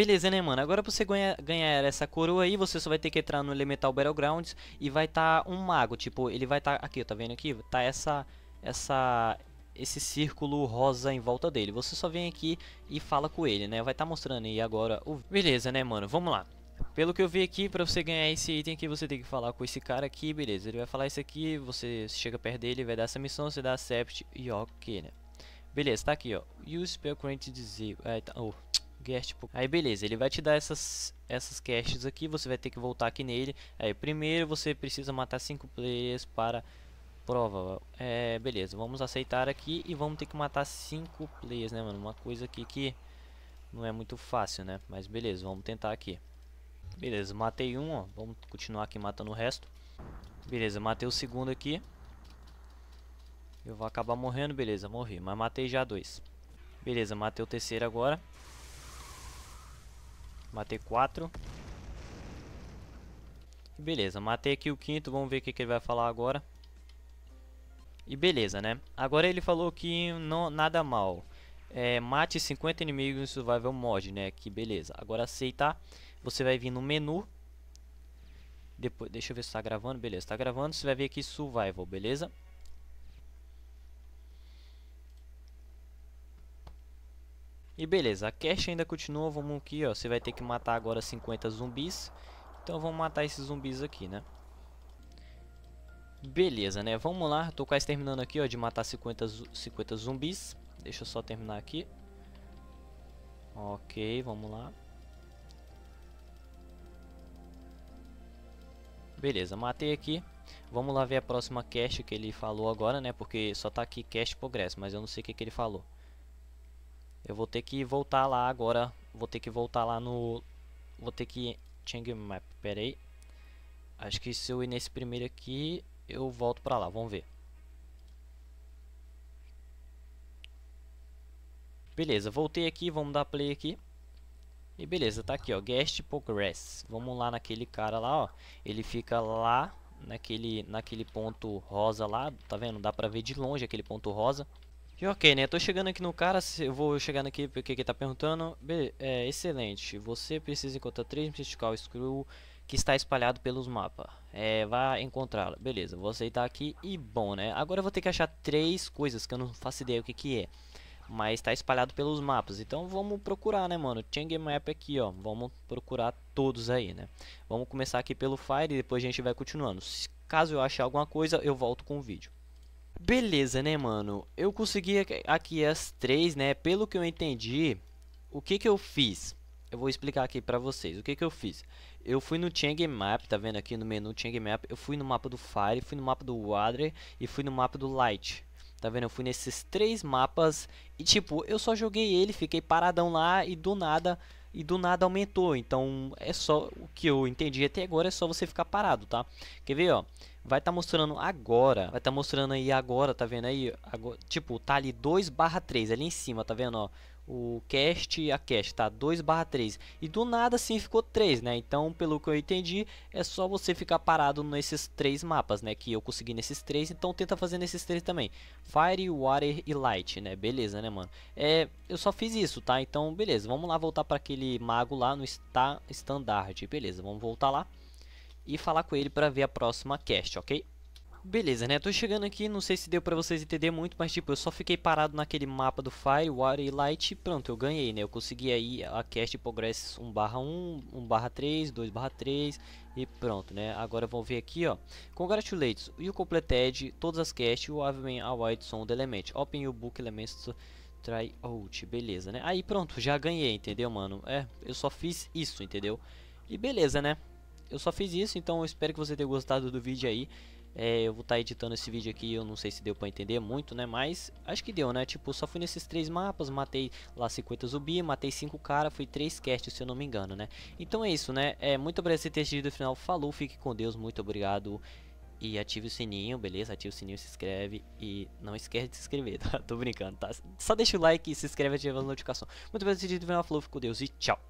Beleza, né, mano? Agora pra você ganha, ganhar essa coroa aí, você só vai ter que entrar no Elemental Battlegrounds e vai tá um mago. Tipo, ele vai tá... Aqui, tá vendo aqui? Tá essa... Essa esse círculo rosa em volta dele. Você só vem aqui e fala com ele, né? Vai estar tá mostrando aí agora o... Beleza, né, mano? Vamos lá. Pelo que eu vi aqui, pra você ganhar esse item aqui, você tem que falar com esse cara aqui, beleza. Ele vai falar isso aqui, você chega perto dele, vai dar essa missão, você dá accept e ok, né? Beleza, tá aqui, ó. Use spell current disable. É, tá... oh, guest tipo, Aí beleza, ele vai te dar essas, essas caches aqui, você vai ter que voltar aqui nele. Aí primeiro você precisa matar 5 players para prova. É, beleza, vamos aceitar aqui e vamos ter que matar 5 players, né mano? Uma coisa aqui que não é muito fácil, né? Mas beleza, vamos tentar aqui. Beleza, matei um, ó. Vamos continuar aqui matando o resto. Beleza, matei o segundo aqui. Eu vou acabar morrendo, beleza, morri. Mas matei já dois. Beleza, matei o terceiro agora. Matei quatro. Beleza, matei aqui o quinto, vamos ver o que, que ele vai falar agora. E beleza, né? Agora ele falou que não, nada mal. É, mate 50 inimigos em survival mod, né? Que beleza. Agora aceitar, você vai vir no menu. Depois, deixa eu ver se tá gravando, beleza. Tá gravando, você vai vir aqui survival, beleza? E beleza, a cache ainda continua, vamos aqui, ó, você vai ter que matar agora 50 zumbis. Então vamos matar esses zumbis aqui, né? Beleza, né? Vamos lá, tô quase terminando aqui, ó, de matar 50, 50 zumbis. Deixa eu só terminar aqui. Ok, vamos lá. Beleza, matei aqui. Vamos lá ver a próxima cache que ele falou agora, né? Porque só tá aqui cache progresso, mas eu não sei o que, que ele falou. Eu vou ter que voltar lá agora. Vou ter que voltar lá no... Vou ter que... Change map, pera aí. Acho que se eu ir nesse primeiro aqui, eu volto pra lá. Vamos ver. Beleza, voltei aqui, vamos dar play aqui. E beleza, tá aqui, ó, guest progress. Vamos lá naquele cara lá, ó. Ele fica lá naquele naquele ponto rosa lá, tá vendo? Dá pra ver de longe aquele ponto rosa. E ok, né? Tô chegando aqui no cara, eu vou chegando aqui porque ele tá perguntando. Be é, excelente, você precisa encontrar três mystical screw que está espalhado pelos mapas. É, vá encontrá-lo. Beleza, vou aceitar aqui e bom, né? Agora eu vou ter que achar três coisas que eu não faço ideia o que que é. Mas está espalhado pelos mapas, então vamos procurar, né, mano? Change Map aqui, ó. Vamos procurar todos aí, né? Vamos começar aqui pelo Fire e depois a gente vai continuando. Caso eu achar alguma coisa, eu volto com o vídeo. Beleza, né, mano? Eu consegui aqui as três, né? Pelo que eu entendi, o que que eu fiz? Eu vou explicar aqui pra vocês. O que que eu fiz? Eu fui no Chang Map, tá vendo aqui no menu Chang Map? Eu fui no mapa do Fire, fui no mapa do Water e fui no mapa do Light. Tá vendo? Eu fui nesses três mapas e, tipo, eu só joguei ele, fiquei paradão lá e do nada e do nada aumentou. Então é só o que eu entendi até agora é só você ficar parado, tá? Quer ver, ó? Vai estar tá mostrando agora, vai estar tá mostrando aí agora, tá vendo aí? Agora, tipo, tá ali 2/3 ali em cima, tá vendo, ó? o cast a cast, tá? 2 barra 3. E do nada sim ficou 3, né? Então, pelo que eu entendi, é só você ficar parado nesses três mapas, né? Que eu consegui nesses três, então tenta fazer nesses três também. Fire, Water e Light, né? Beleza, né, mano? É, eu só fiz isso, tá? Então, beleza. Vamos lá voltar para aquele mago lá no está standard. Beleza, vamos voltar lá e falar com ele para ver a próxima cast, ok? Beleza, né? Tô chegando aqui, não sei se deu pra vocês entender muito, mas tipo, eu só fiquei parado naquele mapa do Fire, Water e Light e pronto, eu ganhei, né? Eu consegui aí a Cast Progress 1 barra 1, 1 barra 3, 2 barra 3 e pronto, né? Agora vamos ver aqui, ó. Congratulates, you completed todas as casts, you have been awarded sound element. Open your book elements try out. Beleza, né? Aí pronto, já ganhei, entendeu, mano? É, eu só fiz isso, entendeu? E beleza, né? Eu só fiz isso, então eu espero que você tenha gostado do vídeo aí. É, eu vou estar tá editando esse vídeo aqui, eu não sei se deu pra entender muito, né? Mas acho que deu, né? Tipo, só fui nesses três mapas, matei lá 50 zumbi, matei 5 cara, foi 3 casts, se eu não me engano, né? Então é isso, né? É, muito obrigado por ter assistido o final. Falou, fique com Deus, muito obrigado. E ative o sininho, beleza? Ative o sininho, se inscreve e não esquece de se inscrever, tá? Tô brincando, tá? Só deixa o like e se inscreve e ativa as notificações. Muito obrigado por ter assistido o final. Falou, fique com Deus e tchau.